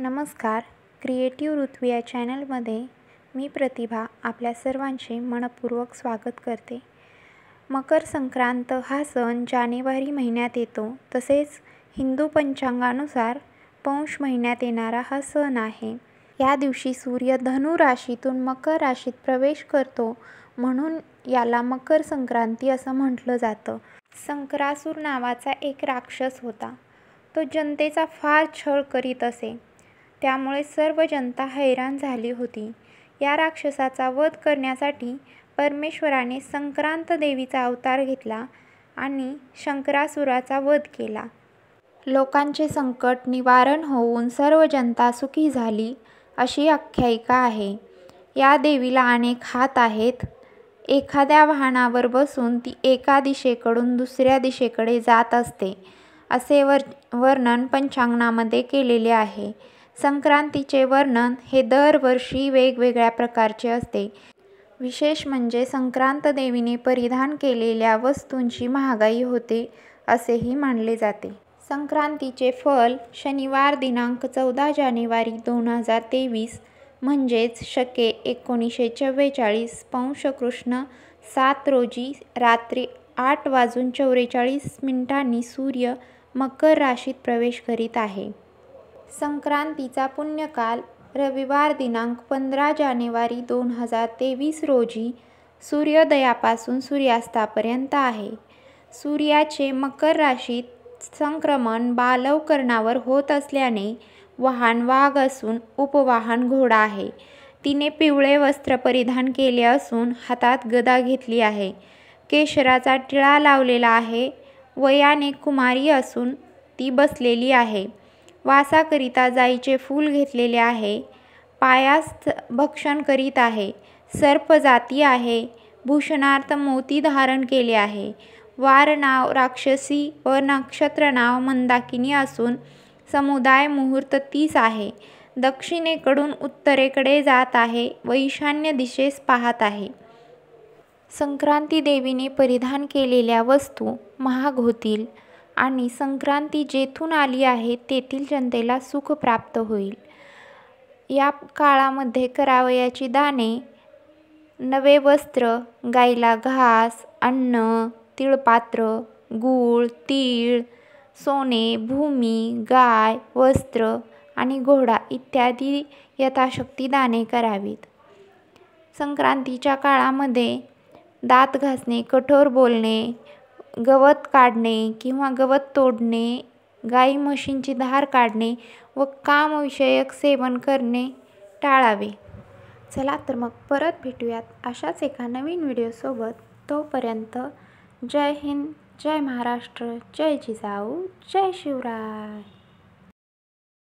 नमस्कार क्रिएटिव ऋत्वी या चॅनलमध्ये मी प्रतिभा आपल्या सर्वांचे मनपूर्वक स्वागत करते मकर संक्रांत हा सण जानेवारी महिन्यात येतो तसेच हिंदू पंचांगानुसार पौष महिन्यात येणारा हा सण आहे या दिवशी सूर्य धनु राशीतून मकर राशीत प्रवेश करतो म्हणून याला मकर संक्रांती असं म्हटलं जातं संक्रासूर नावाचा एक राक्षस होता तो जनतेचा फार छळ करीत असे त्यामुळे सर्व जनता हैराण झाली होती या राक्षसाचा वध करण्यासाठी परमेश्वराने संक्रांत देवीचा अवतार घेतला आणि शंकरासुराचा वध केला लोकांचे संकट निवारण होऊन सर्व जनता सुखी झाली अशी आख्यायिका आहे या देवीला अनेक हात आहेत एखाद्या वाहनावर बसून ती एका दिशेकडून दुसऱ्या दिशेकडे जात असते असे वर वर्णन पंचांगणामध्ये केलेले आहे संक्रांतीचे वर्णन हे दरवर्षी वेगवेगळ्या प्रकारचे असते विशेष म्हणजे संक्रांत देवीने परिधान केलेल्या वस्तूंची महागाई होते असेही मानले जाते संक्रांतीचे फल शनिवार दिनांक चौदा जानेवारी दोन हजार तेवीस म्हणजेच शके एकोणीसशे चव्वेचाळीस पंश कृष्ण सात रोजी रात्री आठ वाजून चौवेचाळीस मिनिटांनी सूर्य मकर राशीत प्रवेश करीत आहे संक्रांतीचा पुण्यकाल रविवार दिनांक पंधरा जानेवारी दोन हजार तेवीस रोजी सूर्योदयापासून सूर्यास्तापर्यंत आहे सूर्याचे मकर राशीत संक्रमण बालवकरणावर होत असल्याने वाहन वाघ असून उपवाहन घोडा आहे तिने पिवळे वस्त्र परिधान केले असून हातात गदा घेतली आहे केशराचा टिळा लावलेला आहे वयाने कुमारी असून ती बसलेली आहे वासाकरिता जाईचे फूल घेतलेले आहे पायास भक्षण करीत आहे सर्प जाती आहे भूषणार्थ मोती धारण केले आहे वार नाव राक्षसी व नक्षत्र नाव मंदाकिनी असून समुदाय मुहूर्त तीस आहे दक्षिणेकडून उत्तरेकडे जात आहे व ईशान्य दिशेस पाहत आहे संक्रांती देवीने परिधान केलेल्या वस्तू महाग होतील आणि संक्रांती जेथून आली आहे तेथील जनतेला सुख प्राप्त होईल या काळामध्ये करावयाची दाने नवे वस्त्र गाईला घास अन्न तिळपात्र गूळ तीळ सोने भूमी गाय वस्त्र आणि घोडा इत्यादी यथाशक्ती दाने करावीत संक्रांतीच्या काळामध्ये दात घासणे कठोर बोलणे गवत काढणे किंवा गवत तोडणे गाई म्हशींची धार काढणे व कामविषयक सेवन करणे टाळावे चला तर मग परत भेटूयात अशाच एका नवीन व्हिडिओसोबत तोपर्यंत जय हिंद जय महाराष्ट्र जय जिजाऊ जय शिवराय